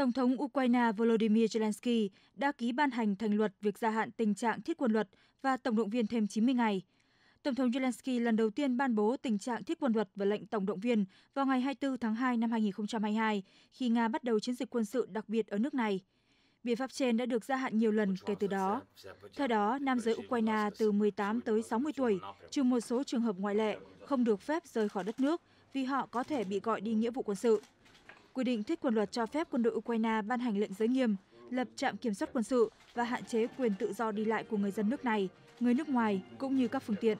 Tổng thống Ukraine Volodymyr Zelensky đã ký ban hành thành luật việc gia hạn tình trạng thiết quân luật và tổng động viên thêm 90 ngày. Tổng thống Zelensky lần đầu tiên ban bố tình trạng thiết quân luật và lệnh tổng động viên vào ngày 24 tháng 2 năm 2022 khi Nga bắt đầu chiến dịch quân sự đặc biệt ở nước này. Biện pháp trên đã được gia hạn nhiều lần kể từ đó. Theo đó, nam giới Ukraine từ 18 tới 60 tuổi, trừ một số trường hợp ngoại lệ, không được phép rời khỏi đất nước vì họ có thể bị gọi đi nghĩa vụ quân sự quy định thiết quân luật cho phép quân đội Ukraine ban hành lệnh giới nghiêm, lập trạm kiểm soát quân sự và hạn chế quyền tự do đi lại của người dân nước này, người nước ngoài cũng như các phương tiện